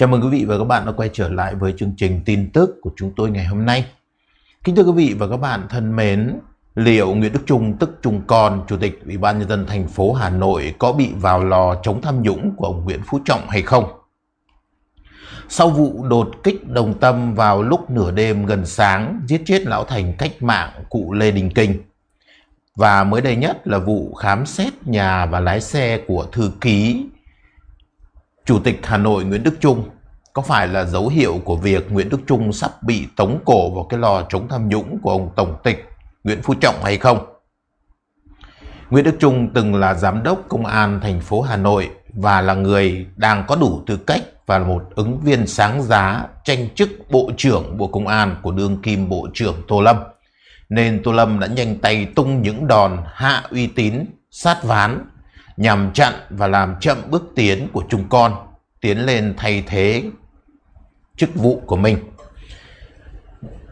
Chào mừng quý vị và các bạn đã quay trở lại với chương trình tin tức của chúng tôi ngày hôm nay. Kính thưa quý vị và các bạn thân mến, liệu Nguyễn Đức Trung tức Trung Còn, Chủ tịch Ủy ban Nhân dân thành phố Hà Nội có bị vào lò chống tham nhũng của ông Nguyễn Phú Trọng hay không? Sau vụ đột kích đồng tâm vào lúc nửa đêm gần sáng giết chết lão thành cách mạng cụ Lê Đình Kinh, và mới đây nhất là vụ khám xét nhà và lái xe của thư ký Chủ tịch Hà Nội Nguyễn Đức Trung có phải là dấu hiệu của việc Nguyễn Đức Trung sắp bị tống cổ vào cái lò chống tham nhũng của ông Tổng tịch Nguyễn Phú Trọng hay không? Nguyễn Đức Trung từng là giám đốc công an thành phố Hà Nội và là người đang có đủ tư cách và là một ứng viên sáng giá tranh chức Bộ trưởng Bộ Công an của đương kim Bộ trưởng Tô Lâm. Nên Tô Lâm đã nhanh tay tung những đòn hạ uy tín, sát ván nhằm chặn và làm chậm bước tiến của chúng con tiến lên thay thế chức vụ của mình.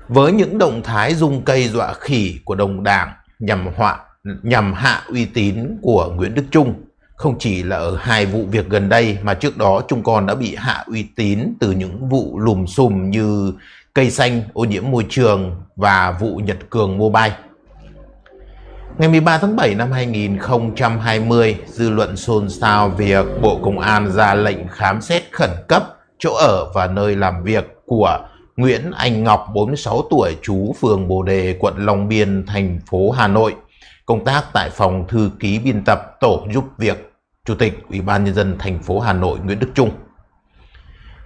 Với những động thái dung cây dọa khỉ của đồng đảng nhằm họa nhằm hạ uy tín của Nguyễn Đức Trung không chỉ là ở hai vụ việc gần đây mà trước đó chúng con đã bị hạ uy tín từ những vụ lùm xùm như cây xanh ô nhiễm môi trường và vụ Nhật Cường Mobile. Ngày 13 tháng 7 năm 2020, dư luận xôn xao việc Bộ Công an ra lệnh khám xét khẩn cấp chỗ ở và nơi làm việc của Nguyễn Anh Ngọc, 46 tuổi, trú phường Bồ Đề, quận Long Biên, thành phố Hà Nội, công tác tại phòng thư ký biên tập tổ giúp việc Chủ tịch Ủy ban nhân dân thành phố Hà Nội Nguyễn Đức Trung.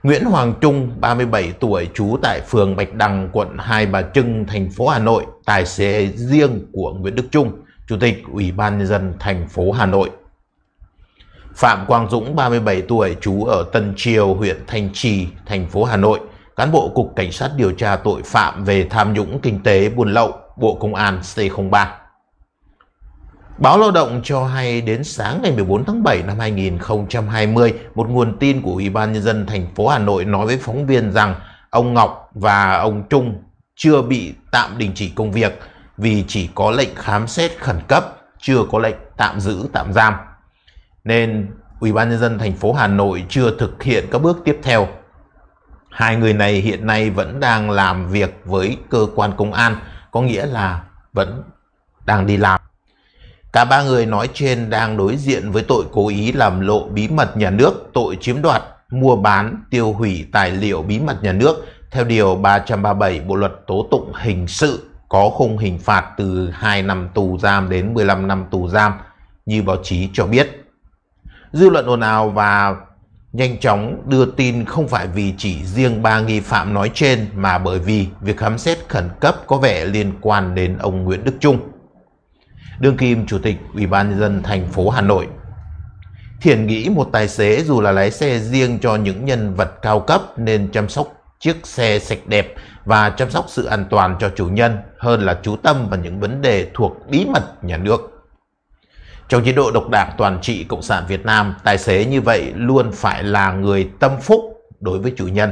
Nguyễn Hoàng Trung, 37 tuổi, trú tại phường Bạch Đằng, quận Hai Bà Trưng, thành phố Hà Nội, tài xế riêng của Nguyễn Đức Trung, Chủ tịch Ủy ban Nhân dân thành phố Hà Nội. Phạm Quang Dũng, 37 tuổi, trú ở Tân Triều, huyện Thanh Trì, thành phố Hà Nội, cán bộ Cục Cảnh sát điều tra tội phạm về tham nhũng kinh tế buôn lậu, Bộ Công an C03. Báo Lao động cho hay đến sáng ngày 14 tháng 7 năm 2020, một nguồn tin của Ủy ban Nhân dân thành phố Hà Nội nói với phóng viên rằng ông Ngọc và ông Trung chưa bị tạm đình chỉ công việc vì chỉ có lệnh khám xét khẩn cấp, chưa có lệnh tạm giữ tạm giam. Nên Ủy ban Nhân dân thành phố Hà Nội chưa thực hiện các bước tiếp theo. Hai người này hiện nay vẫn đang làm việc với cơ quan công an, có nghĩa là vẫn đang đi làm. Cả ba người nói trên đang đối diện với tội cố ý làm lộ bí mật nhà nước, tội chiếm đoạt, mua bán, tiêu hủy tài liệu bí mật nhà nước theo Điều 337 Bộ Luật Tố Tụng Hình Sự có khung hình phạt từ 2 năm tù giam đến 15 năm tù giam, như báo chí cho biết. Dư luận ồn ào và nhanh chóng đưa tin không phải vì chỉ riêng ba nghi phạm nói trên mà bởi vì việc khám xét khẩn cấp có vẻ liên quan đến ông Nguyễn Đức Trung đương kim chủ tịch Ủy ban nhân dân thành phố Hà Nội. thiện nghĩ một tài xế dù là lái xe riêng cho những nhân vật cao cấp nên chăm sóc chiếc xe sạch đẹp và chăm sóc sự an toàn cho chủ nhân hơn là chú tâm vào những vấn đề thuộc bí mật nhà nước. Trong chế độ độc đảng toàn trị Cộng sản Việt Nam, tài xế như vậy luôn phải là người tâm phúc đối với chủ nhân.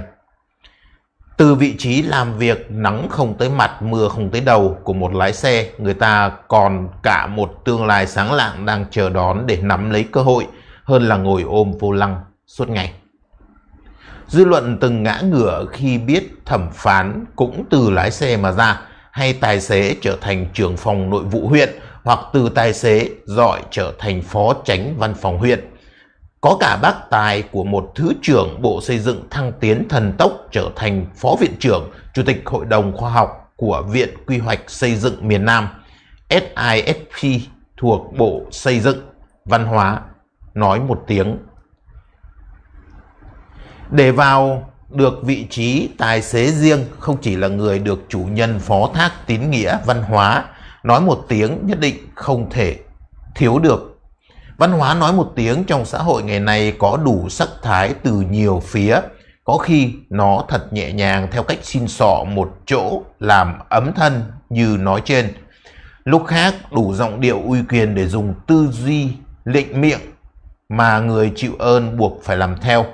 Từ vị trí làm việc nắng không tới mặt, mưa không tới đầu của một lái xe, người ta còn cả một tương lai sáng lạng đang chờ đón để nắm lấy cơ hội hơn là ngồi ôm vô lăng suốt ngày. Dư luận từng ngã ngửa khi biết thẩm phán cũng từ lái xe mà ra, hay tài xế trở thành trưởng phòng nội vụ huyện, hoặc từ tài xế giỏi trở thành phó tránh văn phòng huyện có cả bác tài của một thứ trưởng Bộ Xây dựng thăng tiến thần tốc trở thành Phó Viện trưởng, Chủ tịch Hội đồng Khoa học của Viện Quy hoạch Xây dựng miền Nam, SISP thuộc Bộ Xây dựng, Văn hóa, nói một tiếng. Để vào được vị trí tài xế riêng không chỉ là người được chủ nhân phó thác tín nghĩa văn hóa, nói một tiếng nhất định không thể thiếu được Văn hóa nói một tiếng trong xã hội ngày nay có đủ sắc thái từ nhiều phía, có khi nó thật nhẹ nhàng theo cách xin sọ một chỗ làm ấm thân như nói trên. Lúc khác đủ giọng điệu uy quyền để dùng tư duy lệnh miệng mà người chịu ơn buộc phải làm theo.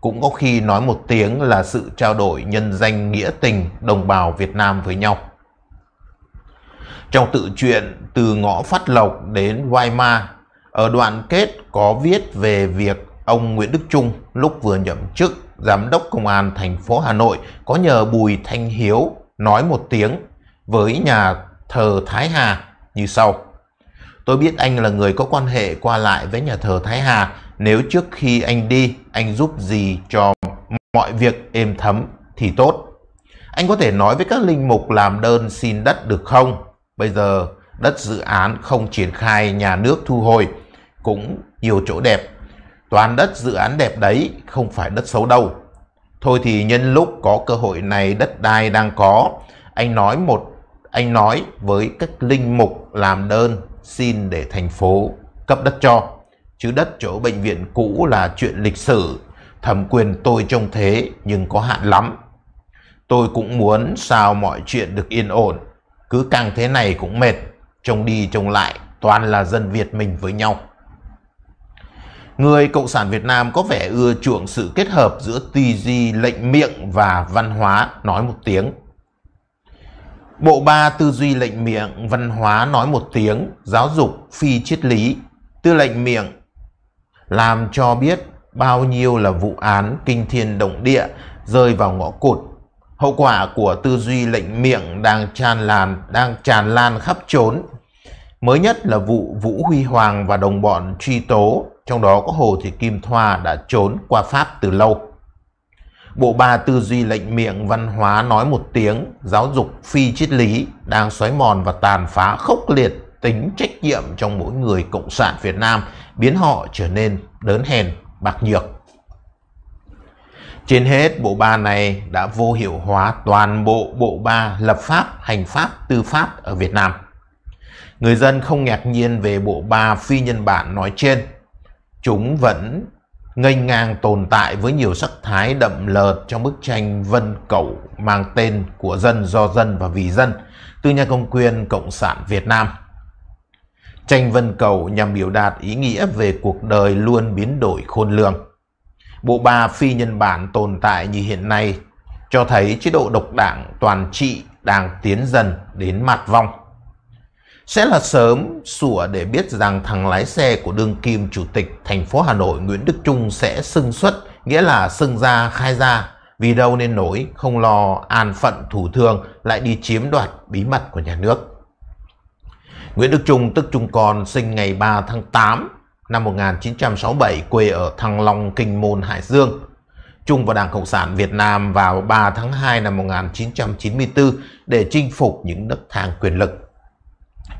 Cũng có khi nói một tiếng là sự trao đổi nhân danh nghĩa tình đồng bào Việt Nam với nhau. Trong tự truyện từ ngõ Phát Lộc đến Weimar ở đoạn kết có viết về việc ông Nguyễn Đức Trung lúc vừa nhậm chức Giám đốc Công an thành phố Hà Nội có nhờ Bùi Thanh Hiếu nói một tiếng với nhà thờ Thái Hà như sau. Tôi biết anh là người có quan hệ qua lại với nhà thờ Thái Hà. Nếu trước khi anh đi, anh giúp gì cho mọi việc êm thấm thì tốt. Anh có thể nói với các linh mục làm đơn xin đất được không? Bây giờ đất dự án không triển khai nhà nước thu hồi cũng nhiều chỗ đẹp. Toàn đất dự án đẹp đấy, không phải đất xấu đâu. Thôi thì nhân lúc có cơ hội này đất đai đang có, anh nói một anh nói với các linh mục làm đơn xin để thành phố cấp đất cho. Chứ đất chỗ bệnh viện cũ là chuyện lịch sử, thẩm quyền tôi trông thế nhưng có hạn lắm. Tôi cũng muốn sao mọi chuyện được yên ổn, cứ càng thế này cũng mệt, trông đi trông lại toàn là dân Việt mình với nhau người Cộng sản Việt Nam có vẻ ưa chuộng sự kết hợp giữa tư duy lệnh miệng và văn hóa nói một tiếng. Bộ ba tư duy lệnh miệng, văn hóa nói một tiếng, giáo dục phi triết lý, tư lệnh miệng làm cho biết bao nhiêu là vụ án kinh thiên động địa rơi vào ngõ cụt. Hậu quả của tư duy lệnh miệng đang tràn lan, đang tràn lan khắp trốn. Mới nhất là vụ Vũ Huy Hoàng và đồng bọn truy tố trong đó có Hồ Thị Kim Thoa đã trốn qua Pháp từ lâu. Bộ ba tư duy lệnh miệng văn hóa nói một tiếng, giáo dục phi triết lý đang xoáy mòn và tàn phá khốc liệt tính trách nhiệm trong mỗi người Cộng sản Việt Nam, biến họ trở nên đớn hèn, bạc nhược. Trên hết, bộ ba này đã vô hiệu hóa toàn bộ bộ ba lập pháp, hành pháp, tư pháp ở Việt Nam. Người dân không ngạc nhiên về bộ ba phi nhân bản nói trên Chúng vẫn ngây ngang tồn tại với nhiều sắc thái đậm lợt trong bức tranh Vân Cẩu mang tên của dân do dân và vì dân từ nhà công quyền Cộng sản Việt Nam. Tranh Vân Cầu nhằm biểu đạt ý nghĩa về cuộc đời luôn biến đổi khôn lường. Bộ ba phi nhân bản tồn tại như hiện nay cho thấy chế độ độc đảng toàn trị đang tiến dần đến mặt vong sẽ là sớm sủa để biết rằng thằng lái xe của đương kim chủ tịch thành phố Hà Nội Nguyễn Đức Trung sẽ xưng xuất, nghĩa là xưng ra khai ra, vì đâu nên nổi, không lo an phận thủ thường lại đi chiếm đoạt bí mật của nhà nước. Nguyễn Đức Trung tức Trung Còn sinh ngày 3 tháng 8 năm 1967 quê ở Thăng Long, Kinh Môn, Hải Dương. Trung vào Đảng Cộng sản Việt Nam vào 3 tháng 2 năm 1994 để chinh phục những nấc thang quyền lực.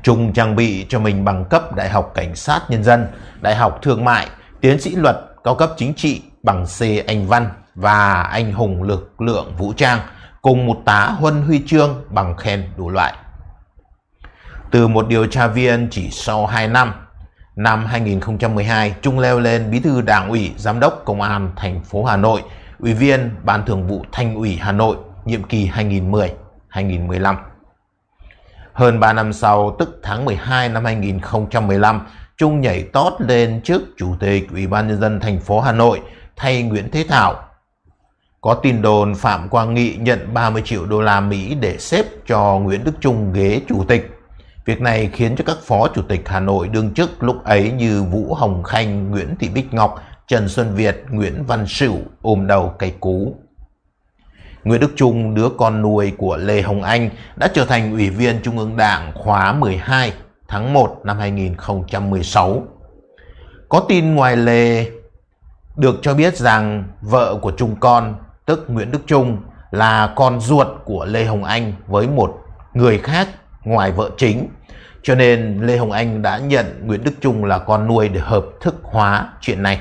Trung trang bị cho mình bằng cấp Đại học Cảnh sát Nhân dân, Đại học Thương mại, Tiến sĩ luật, cao cấp chính trị, bằng C Anh Văn và Anh hùng lực lượng vũ trang cùng một tá huân huy chương bằng khen đủ loại. Từ một điều tra viên chỉ sau 2 năm, năm 2012, Trung leo lên bí thư đảng ủy giám đốc công an thành phố Hà Nội, ủy viên ban thường vụ thành ủy Hà Nội nhiệm kỳ 2010-2015. Hơn 3 năm sau, tức tháng 12 năm 2015, Trung nhảy tót lên trước Chủ tịch Ủy ban Nhân dân thành phố Hà Nội thay Nguyễn Thế Thảo. Có tin đồn Phạm Quang Nghị nhận 30 triệu đô la Mỹ để xếp cho Nguyễn Đức Trung ghế chủ tịch. Việc này khiến cho các phó chủ tịch Hà Nội đương chức lúc ấy như Vũ Hồng Khanh, Nguyễn Thị Bích Ngọc, Trần Xuân Việt, Nguyễn Văn Sửu ôm đầu cây cú. Nguyễn Đức Trung, đứa con nuôi của Lê Hồng Anh, đã trở thành Ủy viên Trung ương Đảng khóa 12 tháng 1 năm 2016. Có tin ngoài lề được cho biết rằng vợ của Trung con, tức Nguyễn Đức Trung, là con ruột của Lê Hồng Anh với một người khác ngoài vợ chính. Cho nên Lê Hồng Anh đã nhận Nguyễn Đức Trung là con nuôi để hợp thức hóa chuyện này.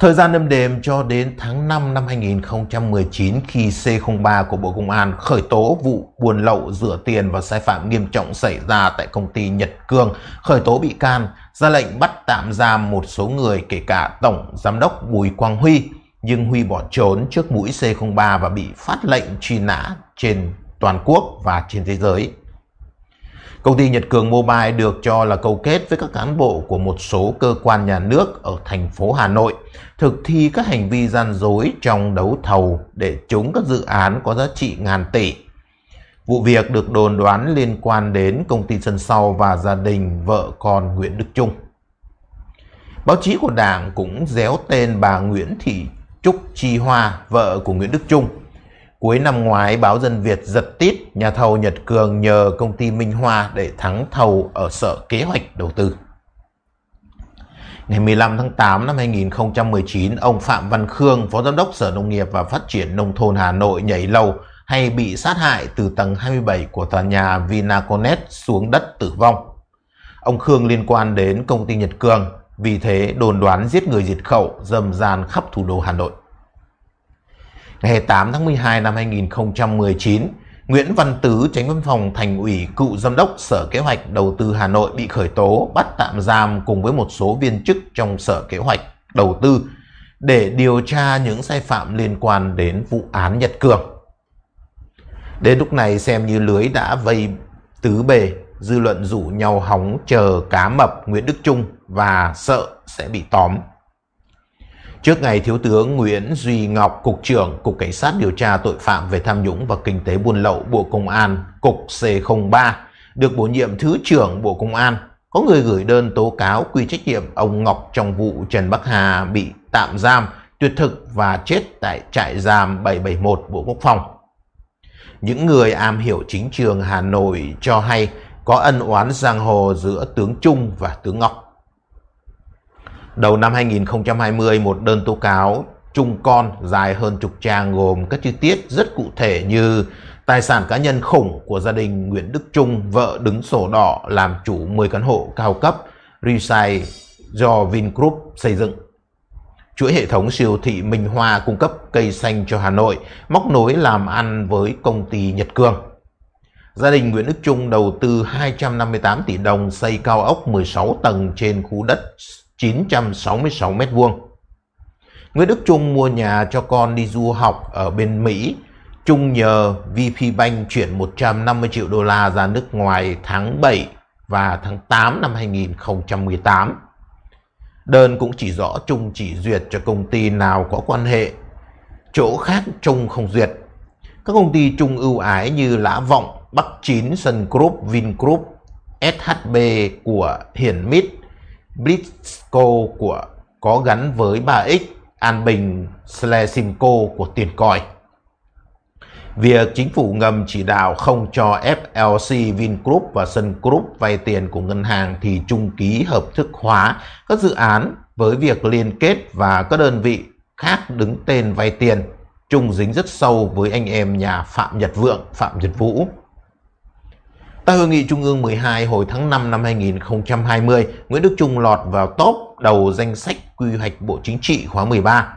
Thời gian đêm đêm cho đến tháng 5 năm 2019 khi C03 của Bộ Công an khởi tố vụ buôn lậu rửa tiền và sai phạm nghiêm trọng xảy ra tại công ty Nhật Cương, khởi tố bị can, ra lệnh bắt tạm giam một số người kể cả Tổng Giám đốc Bùi Quang Huy. Nhưng Huy bỏ trốn trước mũi C03 và bị phát lệnh truy nã trên toàn quốc và trên thế giới. Công ty Nhật Cường Mobile được cho là câu kết với các cán bộ của một số cơ quan nhà nước ở thành phố Hà Nội thực thi các hành vi gian dối trong đấu thầu để trúng các dự án có giá trị ngàn tỷ. Vụ việc được đồn đoán liên quan đến công ty sân sau và gia đình vợ con Nguyễn Đức Trung. Báo chí của Đảng cũng déo tên bà Nguyễn Thị Trúc Chi Hoa, vợ của Nguyễn Đức Trung, Cuối năm ngoái, báo Dân Việt giật tít nhà thầu Nhật Cường nhờ công ty Minh Hoa để thắng thầu ở Sở Kế hoạch Đầu tư. Ngày 15 tháng 8 năm 2019, ông Phạm Văn Khương, Phó Giám đốc Sở Nông nghiệp và Phát triển Nông thôn Hà Nội nhảy lầu hay bị sát hại từ tầng 27 của tòa nhà VinacoNet xuống đất tử vong. Ông Khương liên quan đến công ty Nhật Cường, vì thế đồn đoán giết người diệt khẩu dầm gian khắp thủ đô Hà Nội ngày 8 tháng 12 năm 2019, Nguyễn Văn Tứ, tránh văn phòng thành ủy, cựu giám đốc Sở Kế hoạch Đầu tư Hà Nội bị khởi tố, bắt tạm giam cùng với một số viên chức trong Sở Kế hoạch Đầu tư để điều tra những sai phạm liên quan đến vụ án Nhật Cường. Đến lúc này xem như lưới đã vây tứ bề, dư luận rủ nhau hóng chờ cá mập Nguyễn Đức Trung và sợ sẽ bị tóm. Trước ngày Thiếu tướng Nguyễn Duy Ngọc, Cục trưởng Cục Cảnh sát điều tra tội phạm về tham nhũng và kinh tế buôn lậu Bộ Công an, Cục C03, được bổ nhiệm Thứ trưởng Bộ Công an, có người gửi đơn tố cáo quy trách nhiệm ông Ngọc trong vụ Trần Bắc Hà bị tạm giam, tuyệt thực và chết tại trại giam 771 Bộ Quốc phòng. Những người am hiểu chính trường Hà Nội cho hay có ân oán giang hồ giữa tướng Trung và tướng Ngọc. Đầu năm 2020, một đơn tố cáo chung con dài hơn chục trang gồm các chi tiết rất cụ thể như tài sản cá nhân khủng của gia đình Nguyễn Đức Trung, vợ đứng sổ đỏ làm chủ 10 căn hộ cao cấp Reside do Vingroup xây dựng. Chuỗi hệ thống siêu thị Minh Hoa cung cấp cây xanh cho Hà Nội, móc nối làm ăn với công ty Nhật Cương, Gia đình Nguyễn Đức Trung đầu tư 258 tỷ đồng xây cao ốc 16 tầng trên khu đất 966 mét vuông. Nguyễn Đức Trung mua nhà cho con đi du học ở bên Mỹ. Trung nhờ VP Bank chuyển 150 triệu đô la ra nước ngoài tháng 7 và tháng 8 năm 2018. Đơn cũng chỉ rõ Trung chỉ duyệt cho công ty nào có quan hệ, chỗ khác Trung không duyệt. Các công ty Trung ưu ái như Lã Vọng, Bắc Chín, Sun Group, Vin Group, SHB của Hiển Mít Blitzco của có gắn với 3X An Bình Slesimco của tiền còi. Việc chính phủ ngầm chỉ đạo không cho FLC Vingroup và Sun Group vay tiền của ngân hàng thì chung ký hợp thức hóa các dự án với việc liên kết và các đơn vị khác đứng tên vay tiền. chung dính rất sâu với anh em nhà Phạm Nhật Vượng, Phạm Nhật Vũ. Tại hội nghị Trung ương 12 hồi tháng 5 năm 2020, Nguyễn Đức Trung lọt vào top đầu danh sách quy hoạch Bộ Chính trị khóa 13,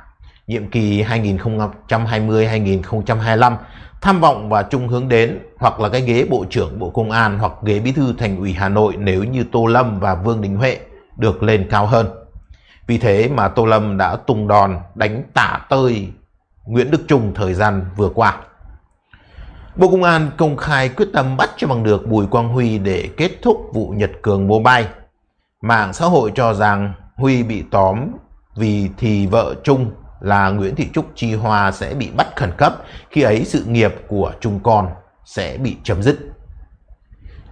nhiệm kỳ 2020-2025, tham vọng và chung hướng đến hoặc là cái ghế Bộ trưởng Bộ Công an hoặc ghế Bí thư Thành ủy Hà Nội nếu như Tô Lâm và Vương Đình Huệ được lên cao hơn. Vì thế mà Tô Lâm đã tung đòn đánh tả tơi Nguyễn Đức Trung thời gian vừa qua. Bộ Công an công khai quyết tâm bắt cho bằng được Bùi Quang Huy để kết thúc vụ Nhật Cường Mobile. Mạng xã hội cho rằng Huy bị tóm vì thì vợ chung là Nguyễn Thị Trúc Chi Hoa sẽ bị bắt khẩn cấp, khi ấy sự nghiệp của chung con sẽ bị chấm dứt.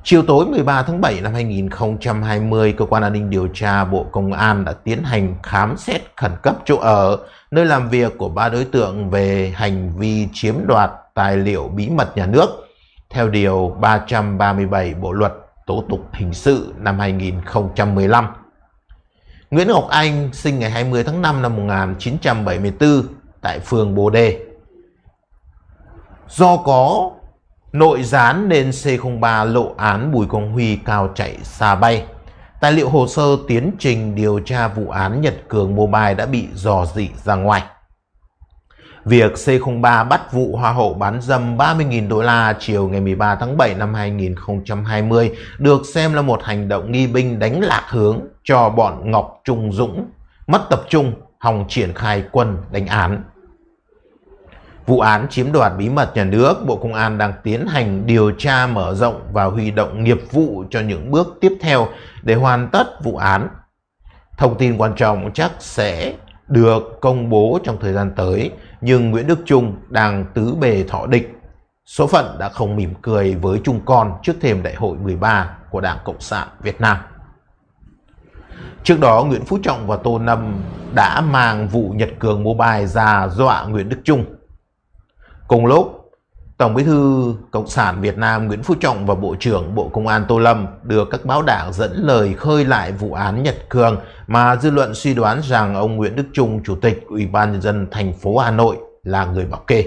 Chiều tối 13 tháng 7 năm 2020, Cơ quan An ninh Điều tra Bộ Công an đã tiến hành khám xét khẩn cấp chỗ ở, nơi làm việc của ba đối tượng về hành vi chiếm đoạt tài liệu bí mật nhà nước theo Điều 337 Bộ Luật Tố tụng Hình sự năm 2015. Nguyễn Ngọc Anh sinh ngày 20 tháng 5 năm 1974 tại phường Bồ Đề. Do có nội gián nên C03 lộ án Bùi Quang Huy cao chạy xa bay. Tài liệu hồ sơ tiến trình điều tra vụ án Nhật Cường Mobile đã bị dò dỉ ra ngoài việc C03 bắt vụ Hoa hậu bán dâm 30.000 đô la chiều ngày 13 tháng 7 năm 2020 được xem là một hành động nghi binh đánh lạc hướng cho bọn Ngọc Trung Dũng, mất tập trung, hòng triển khai quân đánh án. Vụ án chiếm đoạt bí mật nhà nước, Bộ Công an đang tiến hành điều tra mở rộng và huy động nghiệp vụ cho những bước tiếp theo để hoàn tất vụ án. Thông tin quan trọng chắc sẽ được công bố trong thời gian tới nhưng Nguyễn Đức Trung đang tứ bề thọ địch. Số phận đã không mỉm cười với Trung Con trước thềm đại hội 13 của Đảng Cộng sản Việt Nam. Trước đó, Nguyễn Phú Trọng và Tô Lâm đã mang vụ Nhật Cường Mobile ra dọa Nguyễn Đức Trung. Cùng lúc, Tổng Bí thư Cộng sản Việt Nam Nguyễn Phú Trọng và Bộ trưởng Bộ Công an Tô Lâm đưa các báo đảng dẫn lời khơi lại vụ án Nhật Cường mà dư luận suy đoán rằng ông Nguyễn Đức Trung, Chủ tịch Ủy ban Nhân dân thành phố Hà Nội là người bảo kê.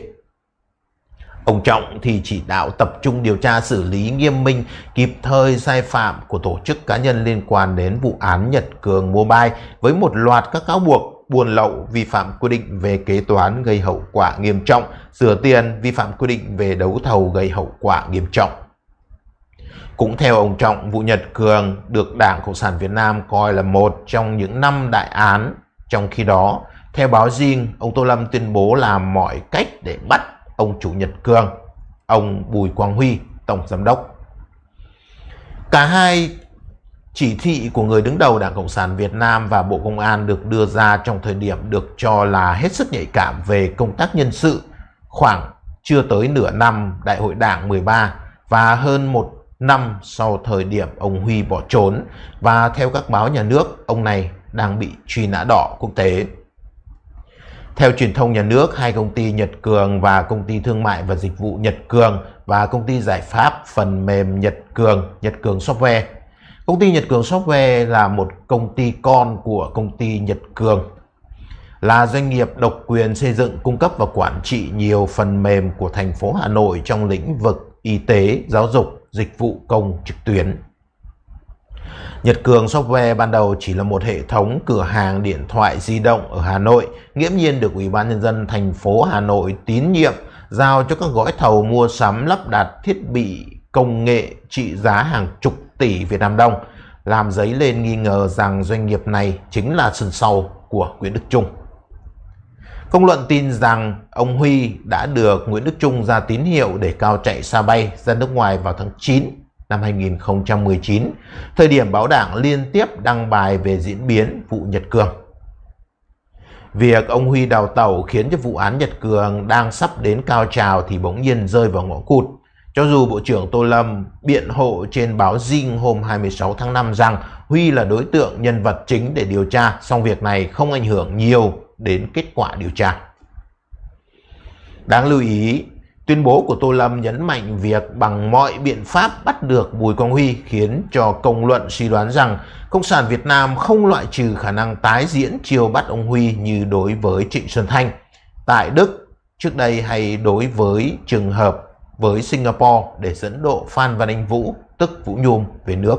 Ông Trọng thì chỉ đạo tập trung điều tra xử lý nghiêm minh kịp thời sai phạm của tổ chức cá nhân liên quan đến vụ án Nhật Cường Mobile với một loạt các cáo buộc buôn lậu, vi phạm quy định về kế toán gây hậu quả nghiêm trọng, rửa tiền, vi phạm quy định về đấu thầu gây hậu quả nghiêm trọng. Cũng theo ông Trọng, vụ Nhật Cường được Đảng Cộng sản Việt Nam coi là một trong những năm đại án. Trong khi đó, theo báo riêng ông Tô Lâm tuyên bố làm mọi cách để bắt ông chủ Nhật Cường, ông Bùi Quang Huy, Tổng Giám đốc. Cả hai chỉ thị của người đứng đầu Đảng Cộng sản Việt Nam và Bộ Công an được đưa ra trong thời điểm được cho là hết sức nhạy cảm về công tác nhân sự khoảng chưa tới nửa năm Đại hội Đảng 13 và hơn một năm sau thời điểm ông Huy bỏ trốn và theo các báo nhà nước, ông này đang bị truy nã đỏ quốc tế. Theo truyền thông nhà nước, hai công ty Nhật Cường và công ty thương mại và dịch vụ Nhật Cường và công ty giải pháp phần mềm Nhật Cường, Nhật Cường Software Công ty Nhật Cường Software là một công ty con của công ty Nhật Cường, là doanh nghiệp độc quyền xây dựng, cung cấp và quản trị nhiều phần mềm của thành phố Hà Nội trong lĩnh vực y tế, giáo dục, dịch vụ công trực tuyến. Nhật Cường Software ban đầu chỉ là một hệ thống cửa hàng điện thoại di động ở Hà Nội, nghiễm nhiên được Ủy ban Nhân dân thành phố Hà Nội tín nhiệm, giao cho các gói thầu mua sắm lắp đặt thiết bị công nghệ trị giá hàng chục tỷ Việt Nam đồng, làm dấy lên nghi ngờ rằng doanh nghiệp này chính là sân sau của Nguyễn Đức Trung. Công luận tin rằng ông Huy đã được Nguyễn Đức Trung ra tín hiệu để cao chạy xa bay ra nước ngoài vào tháng 9 năm 2019, thời điểm báo đảng liên tiếp đăng bài về diễn biến vụ Nhật Cường. Việc ông Huy đào tẩu khiến cho vụ án Nhật Cường đang sắp đến cao trào thì bỗng nhiên rơi vào ngõ cụt. Cho dù Bộ trưởng Tô Lâm biện hộ trên báo Zing hôm 26 tháng 5 rằng Huy là đối tượng nhân vật chính để điều tra, song việc này không ảnh hưởng nhiều đến kết quả điều tra. Đáng lưu ý, tuyên bố của Tô Lâm nhấn mạnh việc bằng mọi biện pháp bắt được Bùi Quang Huy khiến cho công luận suy đoán rằng Cộng sản Việt Nam không loại trừ khả năng tái diễn chiều bắt ông Huy như đối với Trịnh Xuân Thanh tại Đức trước đây hay đối với trường hợp với Singapore để dẫn độ Phan Văn Anh Vũ, tức Vũ Nhôm, về nước.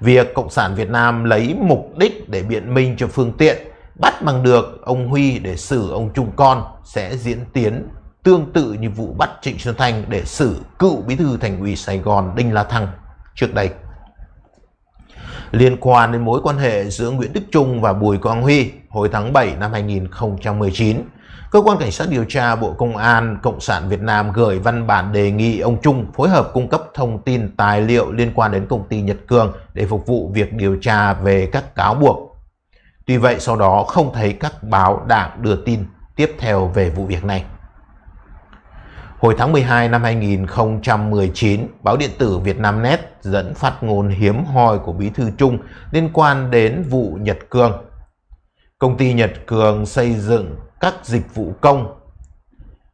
Việc Cộng sản Việt Nam lấy mục đích để biện minh cho phương tiện, bắt bằng được ông Huy để xử ông Trung Con sẽ diễn tiến tương tự như vụ bắt Trịnh Xuân Thanh để xử cựu bí thư thành ủy Sài Gòn Đinh La Thăng trước đây. Liên quan đến mối quan hệ giữa Nguyễn Đức Trung và Bùi Quang Huy hồi tháng 7 năm 2019, Cơ quan Cảnh sát điều tra Bộ Công an Cộng sản Việt Nam gửi văn bản đề nghị ông Trung phối hợp cung cấp thông tin tài liệu liên quan đến công ty Nhật Cường để phục vụ việc điều tra về các cáo buộc. Tuy vậy sau đó không thấy các báo đảng đưa tin tiếp theo về vụ việc này. Hồi tháng 12 năm 2019, báo điện tử Vietnamnet dẫn phát ngôn hiếm hoi của Bí thư Trung liên quan đến vụ Nhật Cường. Công ty Nhật Cường xây dựng các dịch vụ công.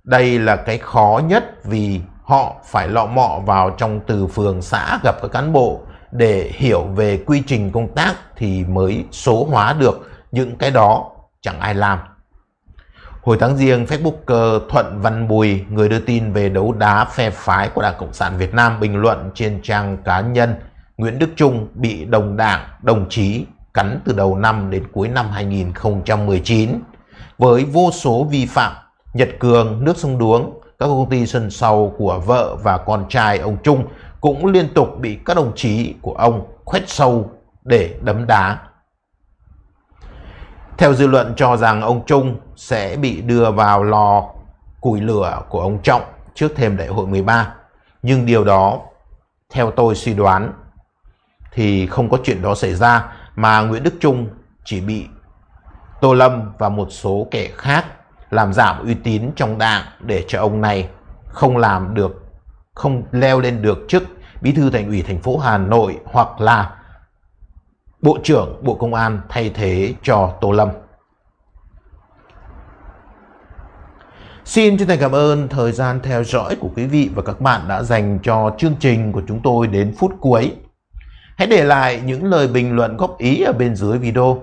Đây là cái khó nhất vì họ phải lọ mọ vào trong từ phường xã gặp các cán bộ để hiểu về quy trình công tác thì mới số hóa được những cái đó chẳng ai làm. Hồi tháng riêng, Facebooker Thuận Văn Bùi, người đưa tin về đấu đá phe phái của Đảng Cộng sản Việt Nam bình luận trên trang cá nhân Nguyễn Đức Trung bị đồng đảng, đồng chí cắn từ đầu năm đến cuối năm 2019 với vô số vi phạm Nhật Cường, nước sông Đuống, các công ty sân sau của vợ và con trai ông Trung cũng liên tục bị các đồng chí của ông khoét sâu để đấm đá. Theo dư luận cho rằng ông Trung sẽ bị đưa vào lò củi lửa của ông Trọng trước thềm đại hội 13. Nhưng điều đó, theo tôi suy đoán, thì không có chuyện đó xảy ra mà Nguyễn Đức Trung chỉ bị Tô Lâm và một số kẻ khác làm giảm uy tín trong đảng để cho ông này không làm được, không leo lên được chức bí thư thành ủy thành phố Hà Nội hoặc là Bộ trưởng Bộ Công an thay thế cho Tô Lâm. Xin chân thành cảm ơn thời gian theo dõi của quý vị và các bạn đã dành cho chương trình của chúng tôi đến phút cuối. Hãy để lại những lời bình luận góp ý ở bên dưới video